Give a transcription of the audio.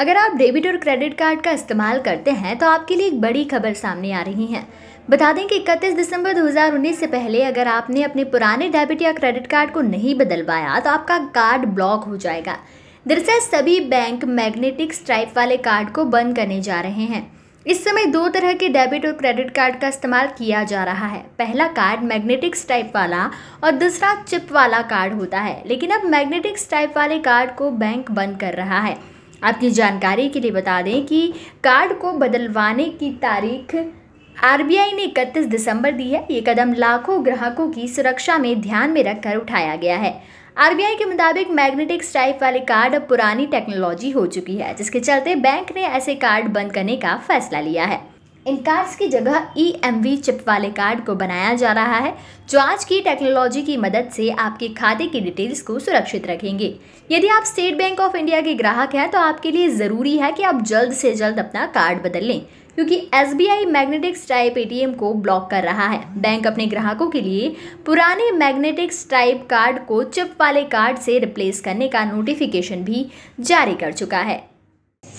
अगर आप डेबिट और क्रेडिट कार्ड का इस्तेमाल करते हैं तो आपके लिए एक बड़ी खबर सामने आ रही है बता दें कि इकतीस दिसंबर 2019 से पहले अगर आपने अपने पुराने डेबिट या क्रेडिट कार्ड को नहीं बदलवाया तो आपका कार्ड ब्लॉक हो जाएगा दरअसल सभी बैंक मैग्नेटिक स्ट्राइप वाले कार्ड को बंद करने जा रहे हैं इस समय दो तरह के डेबिट और क्रेडिट कार्ड का इस्तेमाल किया जा रहा है पहला कार्ड मैग्नेटिक स्ट्राइप वाला और दूसरा चिप वाला कार्ड होता है लेकिन अब मैग्नेटिक स्ट्राइप वाले कार्ड को बैंक बंद कर रहा है आपकी जानकारी के लिए बता दें कि कार्ड को बदलवाने की तारीख आरबीआई ने इकतीस दिसंबर दी है ये कदम लाखों ग्राहकों की सुरक्षा में ध्यान में रखकर उठाया गया है आरबीआई के मुताबिक मैग्नेटिक स्ट्राइप वाले कार्ड अब पुरानी टेक्नोलॉजी हो चुकी है जिसके चलते बैंक ने ऐसे कार्ड बंद करने का फैसला लिया है इन कार्ड्स की जगह ई एम वी चिप वाले कार्ड को बनाया जा रहा है जो आज की टेक्नोलॉजी की मदद से आपके खाते की डिटेल्स को सुरक्षित रखेंगे यदि आप स्टेट बैंक ऑफ इंडिया के ग्राहक हैं तो आपके लिए ज़रूरी है कि आप जल्द से जल्द अपना कार्ड बदल लें क्योंकि S B I magnetics type A को ब्लॉक कर रहा है बैंक अपने ग्राहकों के लिए पुराने मैग्नेटिक्स टाइप कार्ड को चिप वाले कार्ड से रिप्लेस करने का नोटिफिकेशन भी जारी कर चुका है